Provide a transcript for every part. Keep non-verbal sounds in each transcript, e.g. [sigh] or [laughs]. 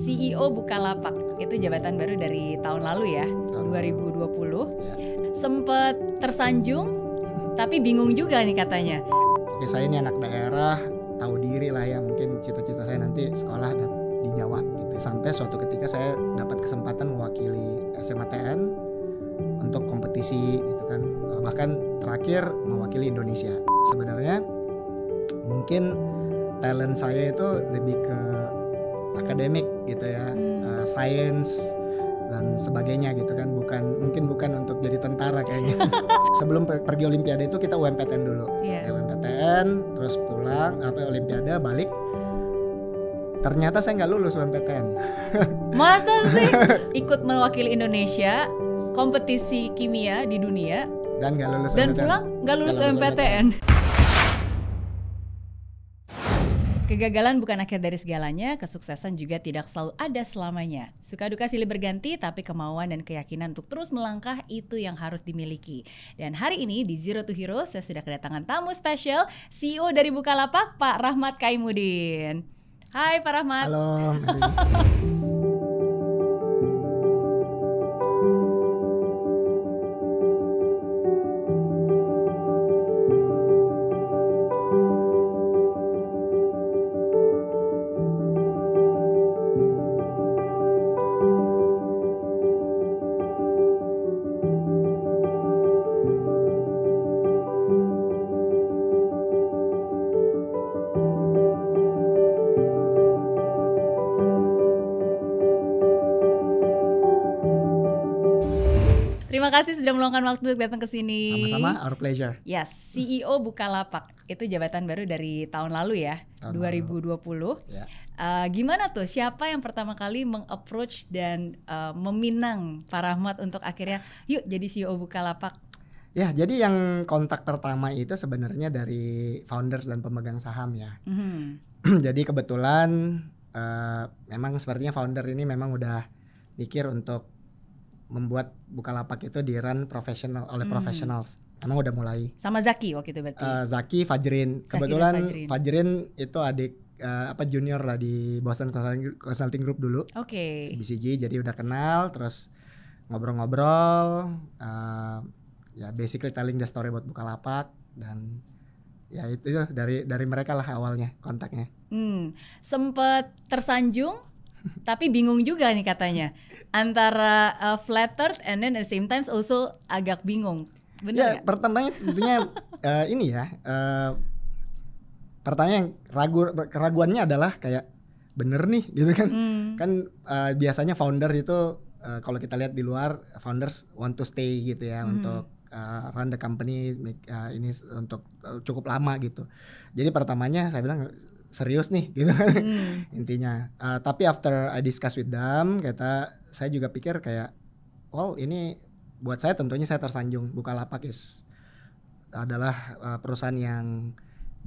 CEO Bukalapak itu jabatan baru dari tahun lalu ya tahun 2020 ya. sempet tersanjung tapi bingung juga nih katanya oke saya ini anak daerah tahu diri lah ya mungkin cita-cita saya nanti sekolah di Jawa gitu sampai suatu ketika saya dapat kesempatan mewakili SMATN untuk kompetisi gitu kan eh, bahkan terakhir mewakili Indonesia sebenarnya mungkin talent saya itu lebih ke akademik gitu ya hmm. uh, eh, science dan sebagainya gitu kan bukan mungkin bukan untuk jadi tentara kayaknya [laughs] sebelum pergi olimpiade itu kita UMPTN dulu yeah. UMPTN terus pulang apa olimpiade balik ternyata saya nggak lulus UMPTN [laughs] masa sih ikut mewakili Indonesia kompetisi kimia di dunia dan nggak lulus dan UMPTN. pulang nggak lulus, gak lulus UMPTN, UMPTN. kegagalan bukan akhir dari segalanya, kesuksesan juga tidak selalu ada selamanya. Suka duka silih berganti, tapi kemauan dan keyakinan untuk terus melangkah itu yang harus dimiliki. Dan hari ini di Zero to Hero, saya sudah kedatangan tamu spesial, CEO dari Bukalapak, Pak Rahmat Kaimudin. Hai Pak Rahmat. Halo. [laughs] kasih sudah meluangkan waktu untuk datang ke sini. Sama-sama, our pleasure. Yes, CEO Bukalapak. Itu jabatan baru dari tahun lalu ya, tahun 2020. Lalu. Yeah. Uh, ya. eh, gimana tuh siapa yang pertama kali mengapproach dan uh, meminang Pak Rahmat untuk akhirnya yuk jadi CEO Bukalapak? Ya, jadi yang kontak pertama itu sebenarnya dari founders dan pemegang saham ya. Mm -hmm. [clears throat] jadi kebetulan uh, memang sepertinya founder ini memang udah mikir untuk membuat Bukalapak itu di run profesional oleh hmm. professionals. Emang udah mulai. Sama Zaki waktu itu berarti. Uh, Zaki Fajrin. Zaki Kebetulan Fajrin. Fajrin itu adik uh, apa junior lah di Boston Consulting Group dulu. Oke. Okay. BCG jadi udah kenal terus ngobrol-ngobrol uh, ya basically telling the story buat Bukalapak dan ya itu, itu dari dari mereka lah awalnya kontaknya. Hmm, sempet tersanjung [laughs] tapi bingung juga nih katanya antara uh, flattered and then at the same times also agak bingung. Benar ya, pertamanya tentunya [laughs] uh, ini ya. Uh, pertanyaan yang ragu keraguannya adalah kayak bener nih gitu kan. Hmm. Kan uh, biasanya founder itu uh, kalau kita lihat di luar founders want to stay gitu ya hmm. untuk uh, run the company uh, ini untuk uh, cukup lama gitu. Jadi pertamanya saya bilang serius nih gitu kan hmm. [laughs] intinya. Uh, tapi after I discuss with them kita saya juga pikir kayak well ini buat saya tentunya saya tersanjung lapak is adalah uh, perusahaan yang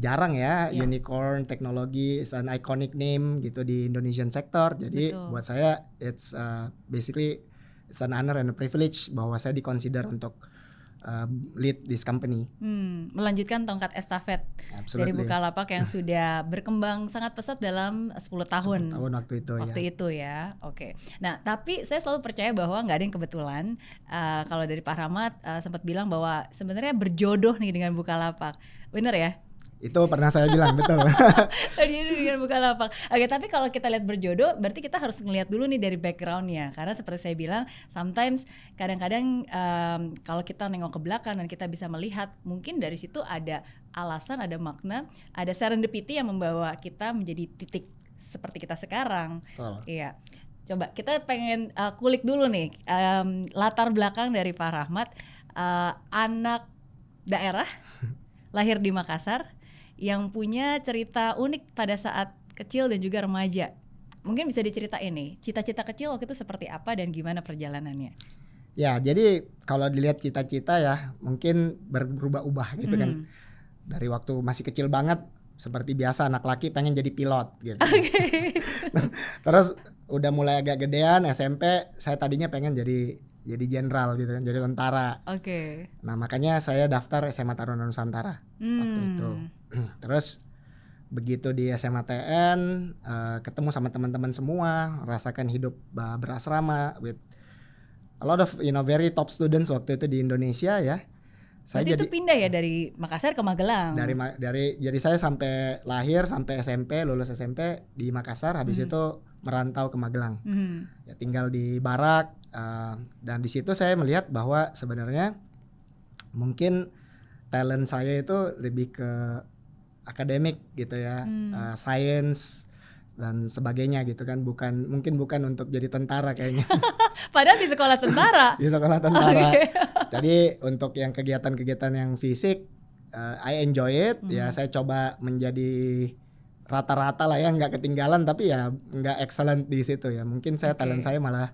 jarang ya yeah. unicorn teknologi is an iconic name gitu di Indonesian sector jadi Betul. buat saya it's uh, basically it's an honor and a privilege bahwa saya diconsider untuk uh, lead this company. Hmm, melanjutkan tongkat estafet Absolutely. dari Bukalapak yang sudah berkembang sangat pesat dalam 10 tahun. 10 tahun waktu itu ya. waktu ya. itu ya. Oke. Nah, tapi saya selalu percaya bahwa nggak ada yang kebetulan. Uh, kalau dari Pak Rahmat uh, sempat bilang bahwa sebenarnya berjodoh nih dengan Bukalapak. Bener ya? Itu pernah saya bilang, [laughs] betul. Tadi dengan buka lapak. Oke, tapi kalau kita lihat berjodoh, berarti kita harus ngelihat dulu nih dari backgroundnya. Karena seperti saya bilang, sometimes kadang-kadang um, kalau kita nengok ke belakang dan kita bisa melihat, mungkin dari situ ada alasan, ada makna, ada serendipity yang membawa kita menjadi titik seperti kita sekarang. Oh. Iya. Coba kita pengen uh, kulik dulu nih um, latar belakang dari Pak Rahmat, uh, anak daerah, [laughs] lahir di Makassar, yang punya cerita unik pada saat kecil dan juga remaja. Mungkin bisa diceritain nih, cita-cita kecil waktu itu seperti apa dan gimana perjalanannya? Ya, jadi kalau dilihat cita-cita ya mungkin berubah-ubah gitu kan. hmm. kan. Dari waktu masih kecil banget seperti biasa anak laki pengen jadi pilot gitu. Okay. [laughs] Nah, terus udah mulai agak gedean SMP, saya tadinya pengen jadi jadi jenderal gitu kan jadi tentara oke okay. nah makanya saya daftar SMA Taruna Nusantara hmm. waktu itu [clears throat] terus begitu di SMA TN uh, eh, ketemu sama teman-teman semua rasakan hidup uh, berasrama with a lot of you know very top students waktu itu di Indonesia ya saya Berarti jadi itu pindah ya dari Makassar ke Magelang. Dari dari jadi saya sampai lahir sampai SMP, lulus SMP di Makassar, habis hmm. itu merantau ke Magelang. Hmm. Ya tinggal di barak uh, dan di situ saya melihat bahwa sebenarnya mungkin talent saya itu lebih ke akademik gitu ya, hmm. uh, eh, science dan sebagainya gitu kan bukan mungkin bukan untuk jadi tentara kayaknya [laughs] padahal di sekolah tentara [laughs] di sekolah tentara okay. Oh, iya. jadi untuk yang kegiatan-kegiatan yang fisik uh, I enjoy it ya hmm. saya coba menjadi rata-rata lah ya nggak ketinggalan tapi ya nggak excellent di situ ya mungkin saya okay. talent saya malah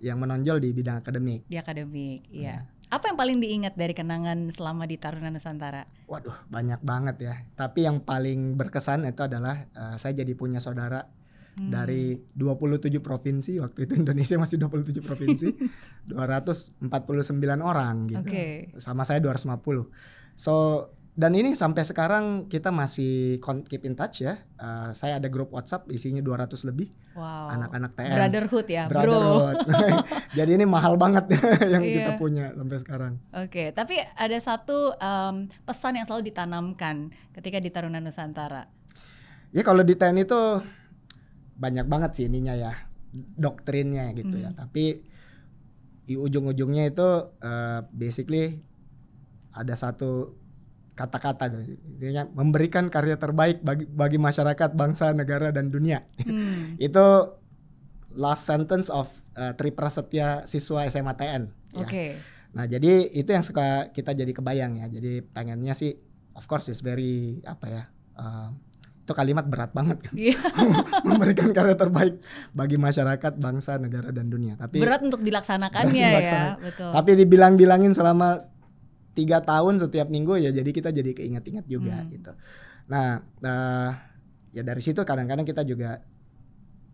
yang menonjol di bidang akademik di akademik iya ya apa yang paling diingat dari kenangan selama di Taruna Nusantara waduh banyak banget ya tapi yang paling berkesan itu adalah uh, saya jadi punya saudara hmm. dari 27 provinsi waktu itu Indonesia masih 27 provinsi 249 [laughs] orang gitu okay. sama saya 250 so dan ini sampai sekarang kita masih keep in touch ya. Uh, saya ada grup WhatsApp isinya 200 lebih anak-anak wow. TN. Brotherhood ya, Brotherhood. Bro. [laughs] Jadi ini mahal banget [laughs] yang yeah. kita iya. punya sampai sekarang. Oke, okay. tapi ada satu um, pesan yang selalu ditanamkan ketika di Taruna Nusantara. Ya kalau di TNI itu banyak banget sih ininya ya, doktrinnya gitu mm. ya. Mm-hmm. Tapi di ujung-ujungnya itu uh, basically ada satu kata-kata Jadi gitu. memberikan karya terbaik bagi bagi masyarakat, bangsa, negara dan dunia. Hmm. [laughs] itu last sentence of uh, eh, Tri Prasetya siswa TN ya. Okay. Nah, jadi itu yang suka kita jadi kebayang ya. Jadi pengennya sih of course is very apa ya? Uh, itu kalimat berat banget kan iya. [laughs] memberikan karya terbaik bagi masyarakat bangsa negara dan dunia tapi berat untuk dilaksanakannya ya, dilaksanakan. ya betul tapi dibilang-bilangin selama tiga tahun setiap minggu ya jadi kita jadi keinget-inget juga hmm. gitu nah uh, ya dari situ kadang-kadang kita juga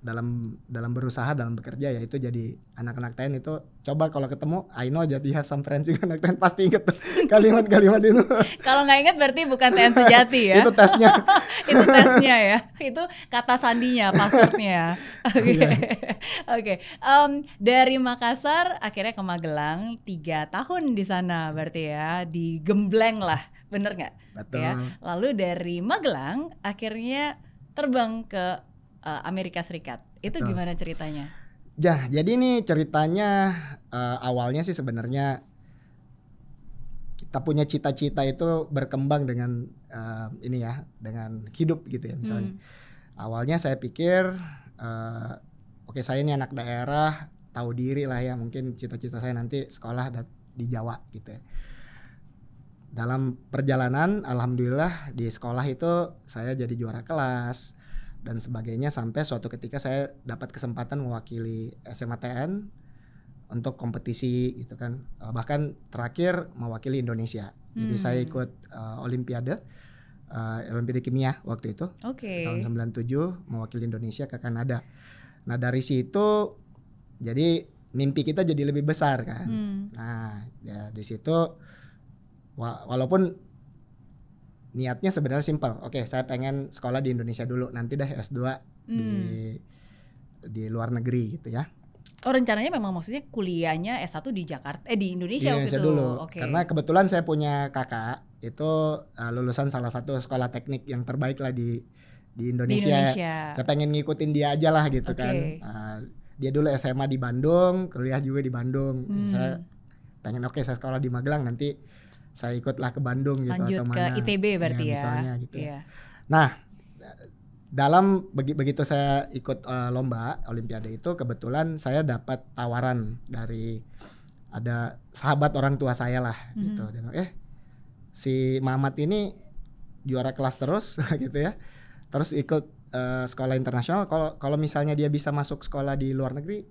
dalam dalam berusaha dalam bekerja ya itu jadi anak-anak TN itu coba kalau ketemu I know jadi have some friends juga anak TN pasti inget [laughs] kalimat-kalimat itu kalau nggak inget berarti bukan TN sejati ya itu tesnya [laughs] itu tesnya ya itu kata sandinya passwordnya ya. [laughs] oke iya. oke dari Makassar akhirnya ke Magelang tiga tahun di sana berarti ya di gembleng lah bener nggak ya. betul ya lalu dari Magelang akhirnya terbang ke uh, Amerika Serikat. Itu Betul. gimana ceritanya? Ya, jadi ini ceritanya uh, awalnya sih sebenarnya kita punya cita-cita itu berkembang dengan uh, ini ya, dengan hidup gitu ya misalnya. Hmm. Awalnya saya pikir uh, oke saya ini anak daerah, tahu diri lah ya, mungkin cita-cita saya nanti sekolah di Jawa gitu ya dalam perjalanan alhamdulillah di sekolah itu saya jadi juara kelas dan sebagainya sampai suatu ketika saya dapat kesempatan mewakili SMATN untuk kompetisi gitu kan eh, bahkan terakhir mewakili Indonesia hmm. jadi saya hmm. ikut uh, Olimpiade uh, Olimpiade Kimia waktu itu okay. tahun 97 mewakili Indonesia ke Kanada nah dari situ jadi mimpi kita jadi lebih besar kan hmm. nah ya di situ walaupun niatnya sebenarnya simpel, Oke, okay, saya pengen sekolah di Indonesia dulu, nanti deh S2 hmm. di di luar negeri gitu ya. Oh rencananya memang maksudnya kuliahnya S1 di Jakarta eh di Indonesia, di Indonesia waktu dulu. Okay. Karena kebetulan saya punya kakak itu uh, lulusan salah satu sekolah teknik yang terbaik lah di di Indonesia. Di Indonesia. Saya pengen ngikutin dia aja lah gitu okay. kan. Uh, dia dulu SMA di Bandung, kuliah juga di Bandung. Hmm. Saya pengen oke okay, saya sekolah di Magelang nanti saya ikutlah ke Bandung gitu Lanjut atau mana. ke ITB ya, berarti ya, ya. misalnya gitu. Ya. Iya. Nah, dalam begitu saya ikut uh, lomba olimpiade itu kebetulan saya dapat tawaran dari ada sahabat orang tua saya lah mm -hmm. gitu. Dan eh si Mamat ini juara kelas terus [laughs] gitu ya. Terus ikut uh, sekolah internasional kalau kalau misalnya dia bisa masuk sekolah di luar negeri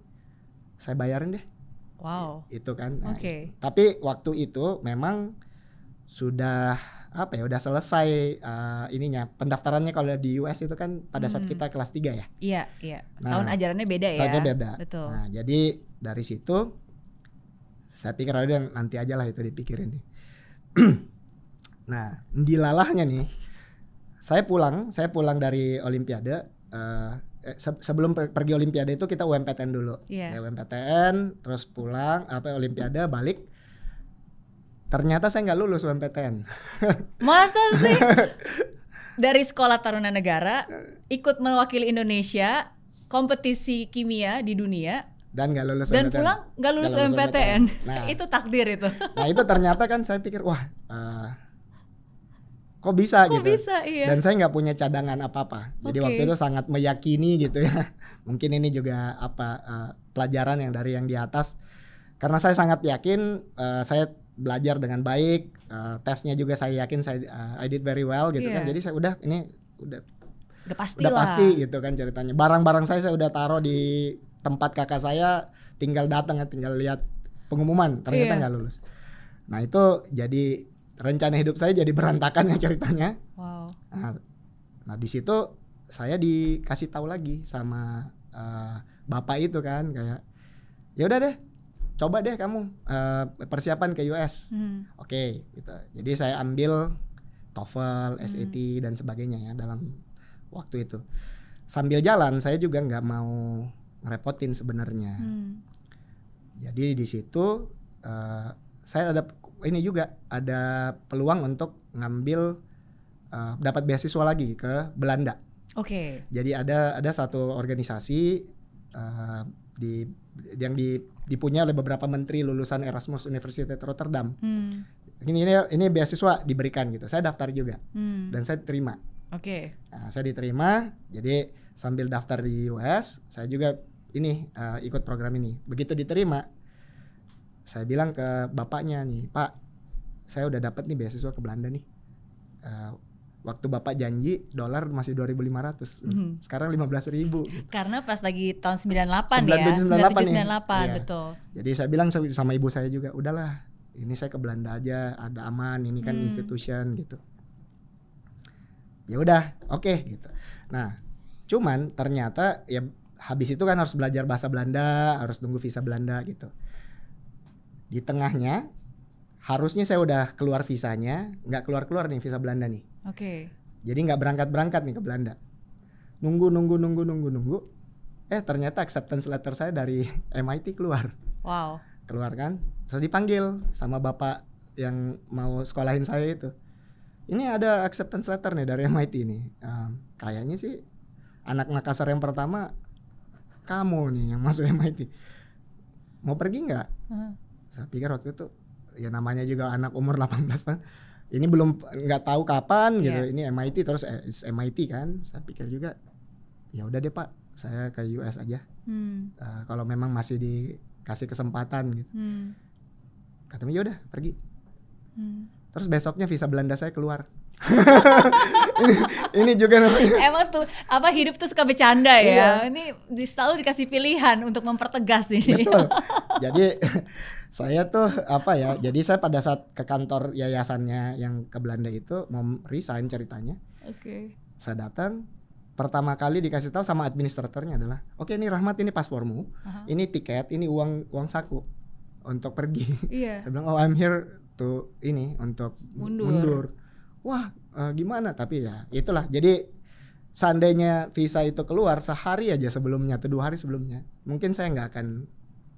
saya bayarin deh. Wow. Itu kan. Nah, Oke. Okay. Tapi waktu itu memang sudah apa ya udah selesai uh, ininya pendaftarannya kalau di US itu kan pada saat hmm. kita kelas 3 ya. Iya, iya. Nah, tahun ajarannya beda ya. Tahunnya beda. Betul. Nah, jadi dari situ saya pikir ada yang nanti aja lah itu dipikirin nih. [clears throat] nah, dilalahnya nih saya pulang, saya pulang dari olimpiade uh, eh, se sebelum pergi olimpiade itu kita UMPTN dulu. Yeah. Ya, UMPTN terus pulang apa olimpiade balik Ternyata saya nggak lulus UMPTN. [laughs] Masa sih? Dari Sekolah Taruna Negara ikut mewakili Indonesia kompetisi kimia di dunia dan nggak lulus dan UMPTN. pulang nggak lulus, gak lulus UMPTN. UMPTN. [laughs] Nah, itu takdir itu. Nah itu ternyata kan saya pikir wah uh, kok bisa kok gitu. Bisa, iya. Dan saya nggak punya cadangan apa-apa. Jadi okay. waktu itu sangat meyakini gitu ya. [laughs] Mungkin ini juga apa uh, pelajaran yang dari yang di atas. Karena saya sangat yakin uh, saya belajar dengan baik uh, tesnya juga saya yakin saya uh, I did very well gitu yeah. kan iya. jadi saya udah ini udah udah pasti udah lah. gitu kan ceritanya barang-barang saya saya udah taruh di tempat kakak saya tinggal datang ya, tinggal lihat pengumuman ternyata iya. nggak lulus nah itu jadi rencana hidup saya jadi berantakan ya ceritanya wow. nah, nah di situ saya dikasih tahu lagi sama uh, bapak itu kan kayak ya udah deh coba deh kamu uh, persiapan ke US hmm. oke okay, gitu jadi saya ambil TOEFL hmm. SAT dan sebagainya ya dalam waktu itu sambil jalan saya juga nggak mau ngerepotin sebenarnya hmm. jadi di situ uh, saya ada ini juga ada peluang untuk ngambil uh, dapat beasiswa lagi ke Belanda. Oke. Okay. Jadi ada ada satu organisasi di yang dipunya oleh beberapa menteri lulusan Erasmus Universitas Rotterdam. Hmm. Ini ini ini beasiswa diberikan gitu. Saya daftar juga hmm. dan saya terima. Oke. Okay. Nah, saya diterima. Jadi sambil daftar di US, saya juga ini uh, ikut program ini. Begitu diterima, saya bilang ke bapaknya nih, Pak, saya udah dapat nih beasiswa ke Belanda nih. Uh, waktu bapak janji dolar masih 2500 hmm. sekarang belas ribu gitu. karena pas lagi tahun 98 97, ya 97, 98, 98 ya. Iya. betul jadi saya bilang sama ibu saya juga udahlah ini saya ke Belanda aja ada aman ini kan hmm. institution gitu ya udah oke okay, gitu nah cuman ternyata ya habis itu kan harus belajar bahasa Belanda harus tunggu visa Belanda gitu di tengahnya harusnya saya udah keluar visanya nggak keluar keluar nih visa Belanda nih Oke. Okay. Jadi nggak berangkat berangkat nih ke Belanda. Nunggu nunggu nunggu nunggu nunggu. Eh ternyata acceptance letter saya dari [laughs] MIT keluar. Wow. Keluar kan? Saya dipanggil sama bapak yang mau sekolahin saya itu. Ini ada acceptance letter nih dari MIT ini. Um, kayaknya sih anak Makassar yang pertama kamu nih yang masuk MIT. Mau pergi nggak? Uh -huh. Saya pikir waktu itu ya namanya juga anak umur 18 tahun ini belum nggak tahu kapan yeah. gitu iya. ini MIT terus eh, it's MIT kan saya pikir juga ya udah deh pak saya ke US aja hmm. uh, kalau memang masih dikasih kesempatan gitu hmm. katanya ya udah pergi hmm terus besoknya visa Belanda saya keluar [laughs] ini, ini juga namanya emang tuh apa hidup tuh suka bercanda ya iya. ini selalu dikasih pilihan untuk mempertegas ini betul [laughs] jadi saya tuh apa ya jadi saya pada saat ke kantor yayasannya yang ke Belanda itu mau resign ceritanya oke okay. saya datang pertama kali dikasih tahu sama administratornya adalah oke okay, ini Rahmat ini paspormu uh -huh. ini tiket ini uang uang saku untuk pergi Iya. [laughs] saya bilang oh I'm here waktu ini untuk mundur, mundur. wah uh, gimana tapi ya itulah jadi seandainya visa itu keluar sehari aja sebelumnya atau dua hari sebelumnya mungkin saya nggak akan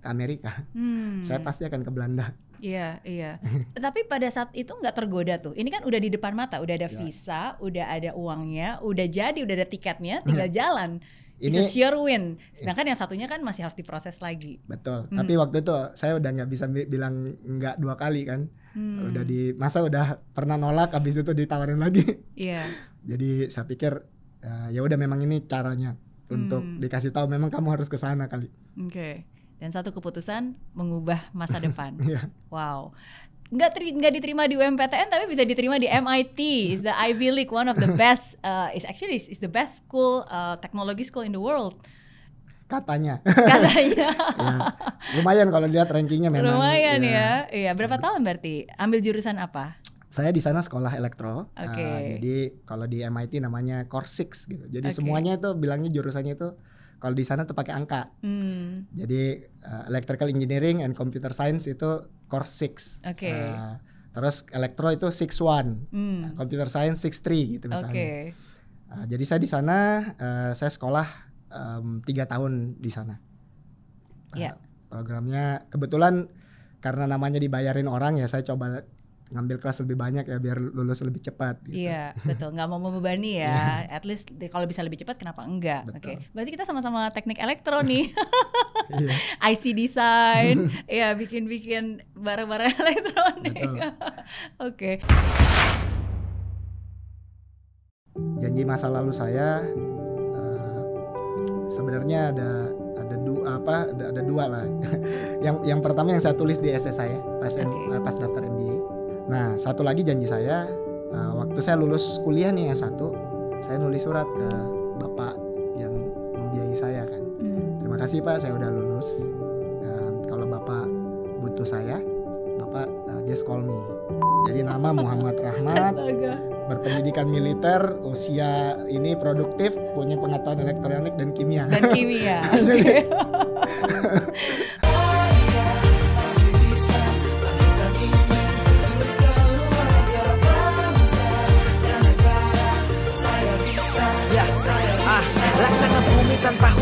ke Amerika hmm. saya pasti akan ke Belanda iya iya tapi pada saat itu nggak tergoda tuh ini kan udah di depan mata udah ada ya. visa udah ada uangnya udah jadi udah ada tiketnya tinggal ya. jalan ini It's a sure win. Iya. Sedangkan yang satunya kan masih harus diproses lagi. Betul. Hmm. Tapi waktu itu saya udah nggak bisa bilang nggak dua kali kan. Hmm. Udah di masa udah pernah nolak habis itu ditawarin lagi. [laughs] Iya. Yeah. Jadi saya pikir eh, ya udah memang ini caranya hmm. untuk dikasih tahu memang kamu harus ke sana kali. Oke. Okay dan satu keputusan mengubah masa [laughs] depan. yeah. Wow nggak teri nggak diterima di UMPTN tapi bisa diterima di MIT is the Ivy League one of the best uh, is actually is, the best school uh, technology school in the world katanya katanya [laughs] ya, lumayan kalau lihat rankingnya memang lumayan ya, ya. iya ya, berapa tahun berarti ambil jurusan apa saya di sana sekolah elektro. Okay. Uh, jadi kalau di MIT namanya Core six gitu. Jadi okay. semuanya itu bilangnya jurusannya itu kalau di sana tuh pakai angka. Hmm. Jadi uh, Electrical Engineering and Computer Science itu core six, Oke. Okay. Uh, eh, terus elektro itu six Hmm. Nah, computer Science three gitu misalnya. Okay. Uh, eh, jadi saya di sana uh, saya sekolah tiga um, tahun di sana. Iya. yeah. Programnya kebetulan karena namanya dibayarin orang ya saya coba ngambil kelas lebih banyak ya biar lulus lebih cepat gitu. Iya, betul. nggak mau membebani ya. yeah. At least kalau bisa lebih cepat kenapa enggak? Oke. Okay. Berarti kita sama-sama teknik elektro nih. [laughs] IC iya. design, [laughs] ya bikin-bikin barang-barang [laughs] elektronik. Oke. Okay. Janji masa lalu saya uh, sebenarnya ada ada dua apa ada, ada dua lah yang yang pertama yang saya tulis di esai saya pas okay. Eh, pas daftar MBA Nah, satu lagi janji saya, uh, waktu saya lulus kuliah nih S1, saya nulis surat ke bapak yang membiayai saya kan. Hmm. Terima kasih Pak, saya udah lulus. Eh, kalau bapak butuh saya, bapak uh, just call me. Jadi nama Muhammad Rahmat, berpendidikan militer, usia ini produktif, punya pengetahuan elektronik dan kimia. Dan kimia. [laughs] [laughs] [laughs]